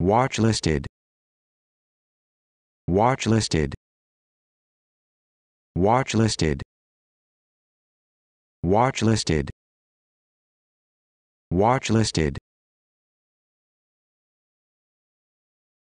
Watch listed. Watch listed. Watch listed. Watch listed. Watch listed.